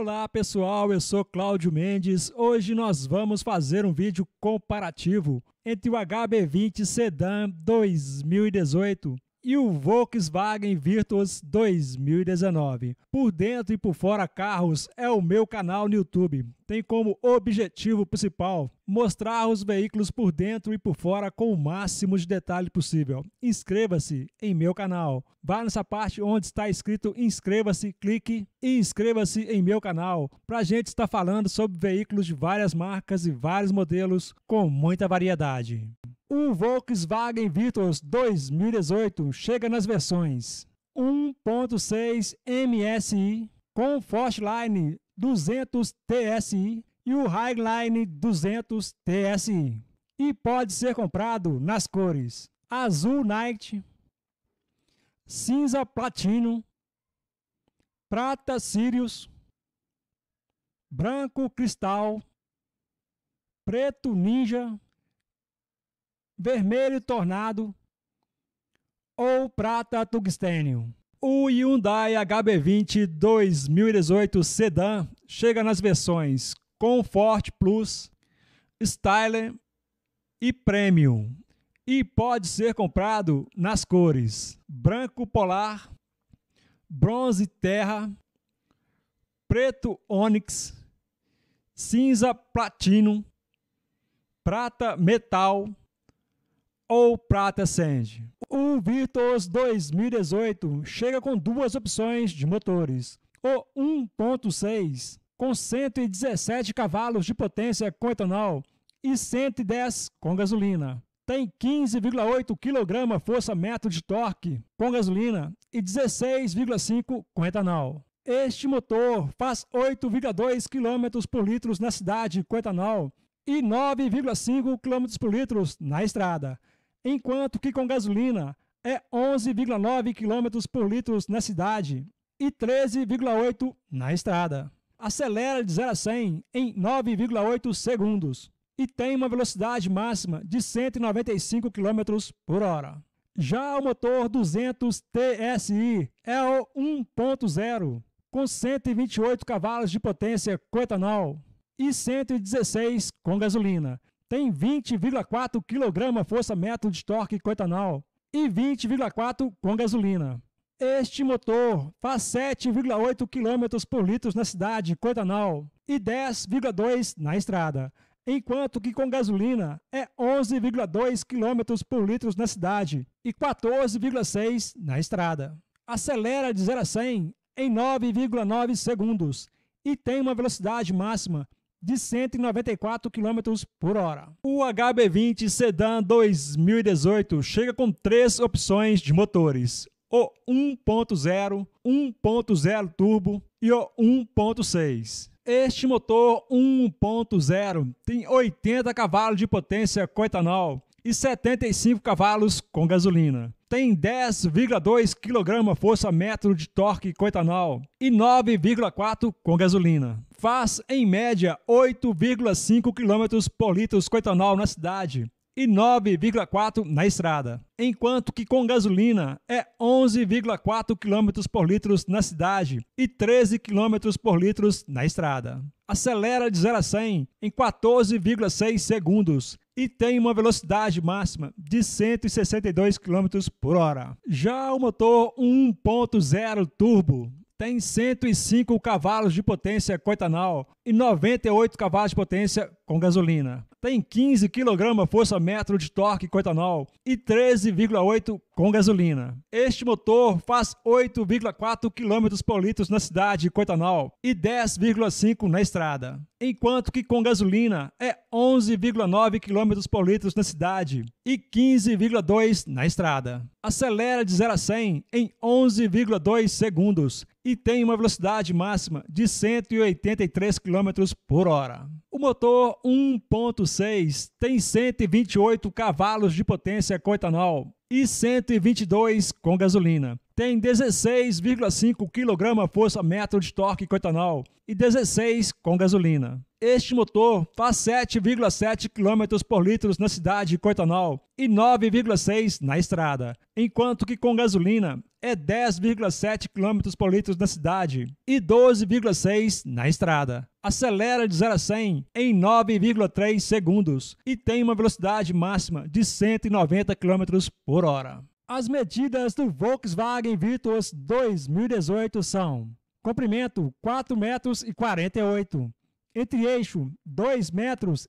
Olá pessoal, eu sou Cláudio Mendes. Hoje nós vamos fazer um vídeo comparativo entre o HB20 Sedan 2018 e o Volkswagen Virtuos 2019. Por dentro e por fora carros é o meu canal no YouTube. Tem como objetivo principal mostrar os veículos por dentro e por fora com o máximo de detalhe possível. Inscreva-se em meu canal. Vá nessa parte onde está escrito inscreva-se, clique e inscreva-se em meu canal. Para a gente estar tá falando sobre veículos de várias marcas e vários modelos com muita variedade. O Volkswagen Virtus 2018 chega nas versões 1.6 MSI com Fortline 200 TSI e o Highline 200 TSI e pode ser comprado nas cores azul night, cinza platino, prata Sirius, branco cristal, preto ninja vermelho tornado ou prata tungstênio. O Hyundai HB20 2018 Sedan chega nas versões Comfort Plus, Styler e Premium e pode ser comprado nas cores branco polar, bronze terra, preto ônix, cinza platino, prata metal ou Prata Sand. O Virtus 2018 chega com duas opções de motores. O 1.6 com 117 cavalos de potência com etanol e 110 com gasolina. Tem 15,8 kg força-metro de torque com gasolina e 16,5 com etanol. Este motor faz 8,2 km por litro na cidade com etanol e 9,5 km por litro na estrada enquanto que com gasolina é 11,9 km por litro na cidade e 13,8 na estrada. Acelera de 0 a 100 em 9,8 segundos e tem uma velocidade máxima de 195 km por hora. Já o motor 200 TSI é o 1.0 com 128 cavalos de potência com etanol e 116 com gasolina tem 20,4 kg força de torque com etanol e 20,4 com gasolina. Este motor faz 7,8 km por litro na cidade com etanol e 10,2 na estrada, enquanto que com gasolina é 11,2 km por litro na cidade e 14,6 na estrada. Acelera de 0 a 100 em 9,9 segundos e tem uma velocidade máxima de 194 km por hora. O HB20 Sedan 2018 chega com três opções de motores: o 1.0, 1.0 turbo e o 1.6. Este motor 1.0 tem 80 cavalos de potência com etanol e 75 cavalos com gasolina tem 10,2 kg força metro de torque com etanol e 9,4 com gasolina. Faz, em média, 8,5 km por litro com etanol na cidade e 9,4 na estrada, enquanto que com gasolina é 11,4 km por litro na cidade e 13 km por litro na estrada. Acelera de 0 a 100 em 14,6 segundos e tem uma velocidade máxima de 162 km por hora. Já o motor 1.0 turbo tem 105 cavalos de potência com etanol e 98 cavalos de potência com gasolina tem 15 kg força-metro de torque com etanol e 13,8 com gasolina. Este motor faz 8,4 km por litro na cidade com etanol e 10,5 na estrada, enquanto que com gasolina é 11,9 km por litro na cidade e 15,2 na estrada. Acelera de 0 a 100 em 11,2 segundos e tem uma velocidade máxima de 183 km por hora. O motor 1.6 tem 128 cavalos de potência com etanol e 122 com gasolina. Tem 16,5 kgfm de torque com etanol e 16 com gasolina. Este motor faz 7,7 km por litro na cidade com etanol e 9,6 na estrada, enquanto que com gasolina é 10,7 km por litro na cidade e 12,6 na estrada. Acelera de 0 a 100 em 9,3 segundos e tem uma velocidade máxima de 190 km por hora. As medidas do Volkswagen Virtus 2018 são comprimento 4,48 metros entre eixo 2,65 metros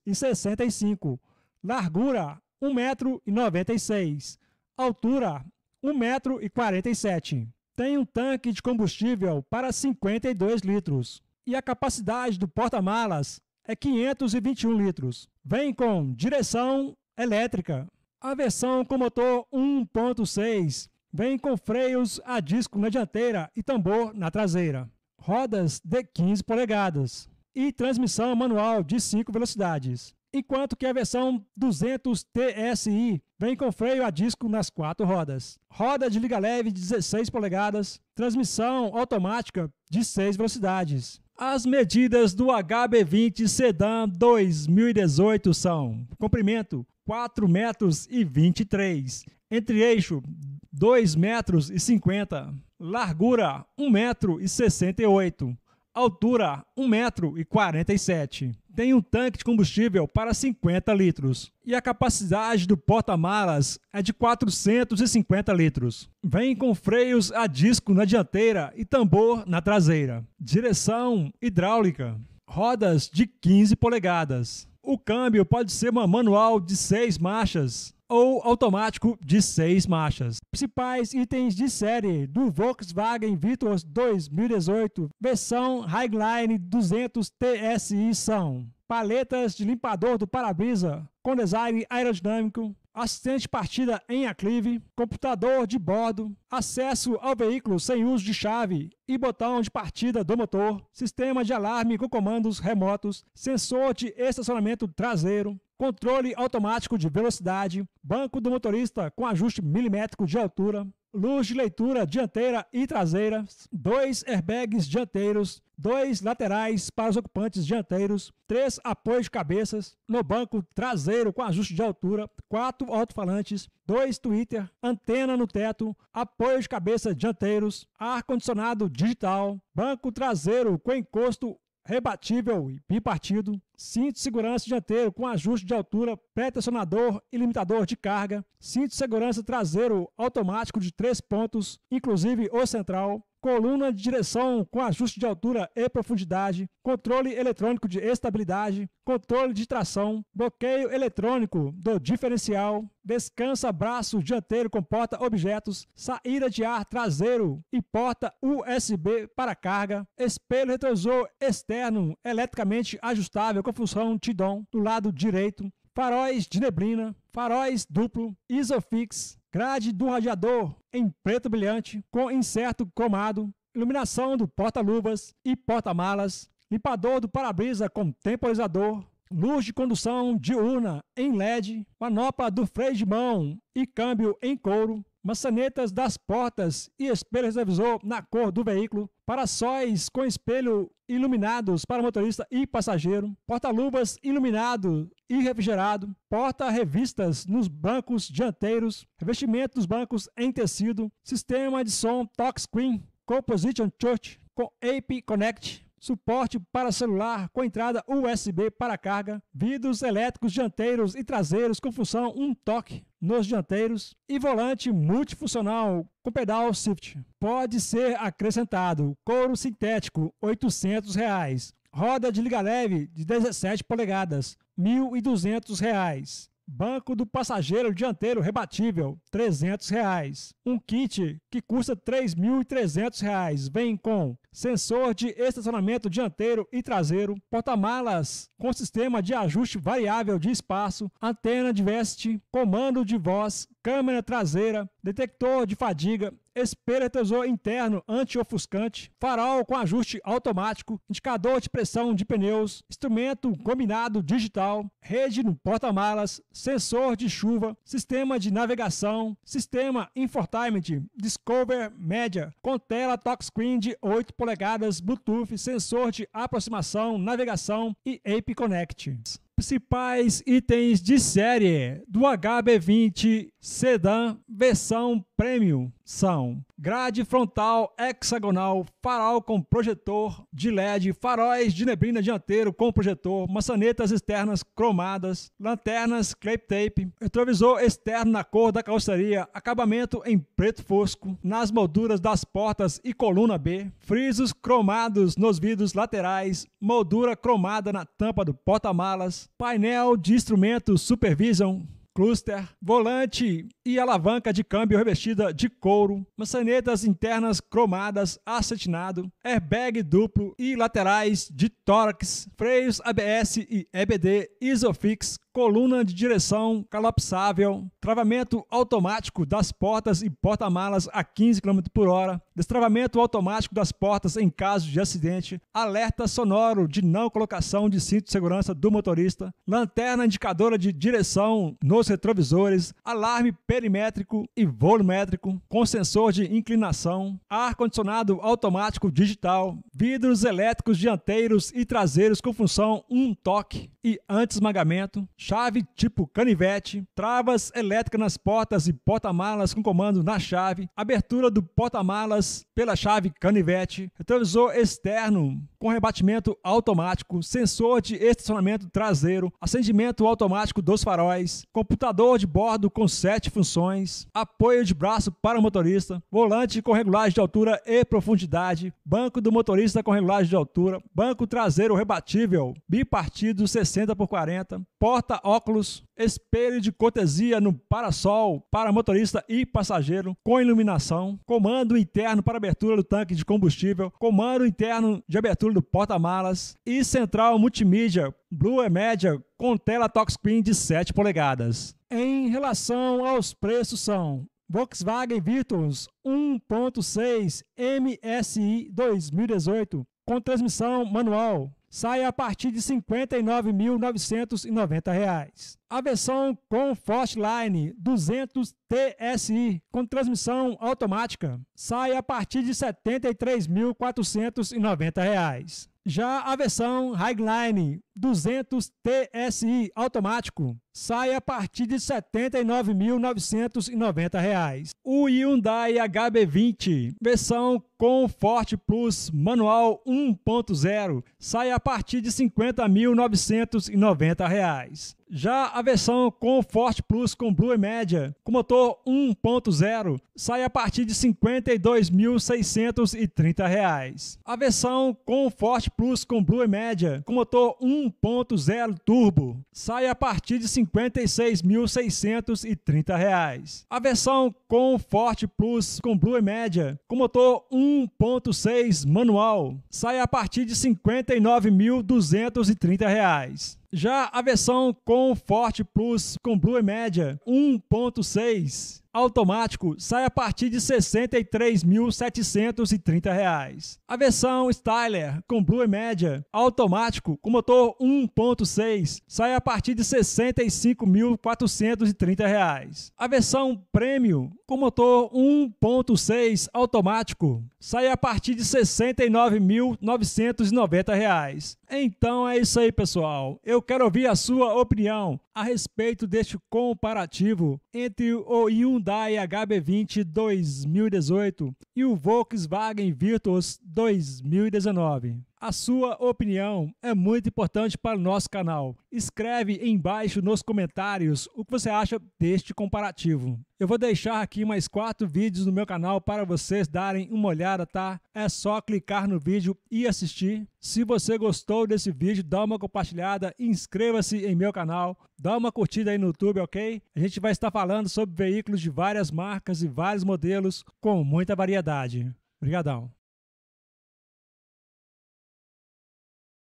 largura 1,96 metro e 96, altura 1,47m. Tem um tanque de combustível para 52 litros e a capacidade do porta-malas é 521 litros. Vem com direção elétrica. A versão com motor 1.6 vem com freios a disco na dianteira e tambor na traseira. Rodas de 15 polegadas e transmissão manual de 5 velocidades enquanto que a versão 200 TSI vem com freio a disco nas quatro rodas. Roda de liga leve de 16 polegadas, transmissão automática de 6 velocidades. As medidas do HB20 Sedan 2018 são: comprimento 4 metros e 23, entre eixo 2 metros e 50, largura 1 metro e 68, altura 1 metro e 47 tem um tanque de combustível para 50 litros e a capacidade do porta-malas é de 450 litros. Vem com freios a disco na dianteira e tambor na traseira. Direção hidráulica. Rodas de 15 polegadas. O câmbio pode ser uma manual de 6 marchas ou automático de seis marchas. Principais itens de série do Volkswagen Vitos 2018, versão Highline 200 TSI são paletas de limpador do para-brisa com design aerodinâmico, assistente partida em aclive, computador de bordo, acesso ao veículo sem uso de chave e botão de partida do motor, sistema de alarme com comandos remotos, sensor de estacionamento traseiro, controle automático de velocidade, banco do motorista com ajuste milimétrico de altura, luz de leitura dianteira e traseira, dois airbags dianteiros, dois laterais para os ocupantes dianteiros, três apoios de cabeças no banco traseiro com ajuste de altura, quatro alto-falantes, dois Twitter, antena no teto, apoios de cabeça dianteiros, ar-condicionado digital, banco traseiro com encosto rebatível e bipartido, cinto de segurança dianteiro com ajuste de altura, pré-tensionador e limitador de carga, cinto de segurança traseiro automático de três pontos, inclusive o central, coluna de direção com ajuste de altura e profundidade, controle eletrônico de estabilidade, controle de tração, bloqueio eletrônico do diferencial, descansa braço dianteiro com porta objetos, saída de ar traseiro e porta USB para carga, espelho retrovisor externo eletricamente ajustável com função Tidon do lado direito, faróis de neblina, faróis duplo, isofix, grade do radiador em preto brilhante com incerto cromado, iluminação do porta-luvas e porta-malas, limpador do para-brisa com temporizador, luz de condução diurna em LED, manopla do freio de mão e câmbio em couro, maçanetas das portas e espelhos retrovisor na cor do veículo, para-sóis com espelho iluminados para motorista e passageiro, porta-luvas iluminado e refrigerado, porta-revistas nos bancos dianteiros, revestimento dos bancos em tecido, sistema de som Tox Queen Composition Church com Ape Connect, suporte para celular com entrada USB para carga, vidros elétricos dianteiros e traseiros com função um toque nos dianteiros e volante multifuncional com pedal shift. Pode ser acrescentado couro sintético R$ 800, reais, roda de liga leve de 17 polegadas R$ 1.200. Banco do passageiro dianteiro rebatível, R$ 300. Reais. Um kit que custa R$ 3.300. Vem com sensor de estacionamento dianteiro e traseiro, porta-malas com sistema de ajuste variável de espaço, antena de veste, comando de voz câmera traseira, detector de fadiga, retrovisor interno anti-ofuscante, farol com ajuste automático, indicador de pressão de pneus, instrumento combinado digital, rede no porta-malas, sensor de chuva, sistema de navegação, sistema infotainment, Discover Media, com tela touchscreen de 8 polegadas, Bluetooth, sensor de aproximação, navegação e Ape Connect principais itens de série do HB20 Sedan versão prêmio são grade frontal hexagonal, farol com projetor de LED, faróis de neblina dianteiro com projetor, maçanetas externas cromadas, lanternas crepe tape, retrovisor externo na cor da calçaria acabamento em preto fosco nas molduras das portas e coluna B, frisos cromados nos vidros laterais, moldura cromada na tampa do porta-malas, painel de instrumentos Supervision cluster, volante e alavanca de câmbio revestida de couro, maçanetas internas cromadas acetinado, airbag duplo e laterais de tórax, freios ABS e EBD Isofix coluna de direção colapsável, travamento automático das portas e porta-malas a 15 km por hora, destravamento automático das portas em caso de acidente, alerta sonoro de não colocação de cinto de segurança do motorista, lanterna indicadora de direção nos retrovisores, alarme perimétrico e volumétrico com sensor de inclinação, ar-condicionado automático digital, vidros elétricos dianteiros e traseiros com função um toque, e anti-esmagamento, chave tipo canivete, travas elétricas nas portas e porta-malas com comando na chave, abertura do porta-malas pela chave canivete, retrovisor externo com rebatimento automático, sensor de estacionamento traseiro, acendimento automático dos faróis, computador de bordo com sete funções, apoio de braço para o motorista, volante com regulagem de altura e profundidade, banco do motorista com regulagem de altura, banco traseiro rebatível, bipartido 60 por 40, porta óculos, espelho de cortesia no parasol para motorista e passageiro, com iluminação, comando interno para abertura do tanque de combustível, comando interno de abertura do porta-malas e central multimídia Blue é Media com tela touchscreen de 7 polegadas. Em relação aos preços são Volkswagen Virtus 1.6 MSI 2018 com transmissão manual sai a partir de R$ 59.990. A versão com Fortline 200 TSI com transmissão automática sai a partir de R$ 73.490. Já a versão Highline 200 TSI automático sai a partir de R$ 79.990. O Hyundai HB20, versão Comfort Plus manual 1.0, sai a partir de R$ 50.990. Já a versão Comfort Plus com Blue e média, com motor 1.0, sai a partir de R$ 52.630. A versão Comfort Plus com Blue e média, com motor 1.0 turbo, sai a partir de R$ 56.630. A versão Comfort Plus com Blue e média, com motor 1.6 manual, sai a partir de R$ 59.230. Já a versão com Forte Plus com Blue Media 1.6 automático sai a partir de R$ 63.730. A versão Styler com Blue Media automático com motor 1.6 sai a partir de R$ 65.430. A versão Premium com motor 1.6 automático sai a partir de R$ 69.990. Então é isso aí, pessoal. Eu quero ouvir a sua opinião a respeito deste comparativo entre o Hyundai HB20 2018 e o Volkswagen Virtus 2019. A sua opinião é muito importante para o nosso canal. Escreve embaixo nos comentários o que você acha deste comparativo. Eu vou deixar aqui mais quatro vídeos no meu canal para vocês darem uma olhada, tá? É só clicar no vídeo e assistir. Se você gostou desse vídeo, dá uma compartilhada, inscreva-se em meu canal, dá uma curtida aí no YouTube, ok? A gente vai estar falando sobre veículos de várias marcas e vários modelos com muita variedade. Obrigadão!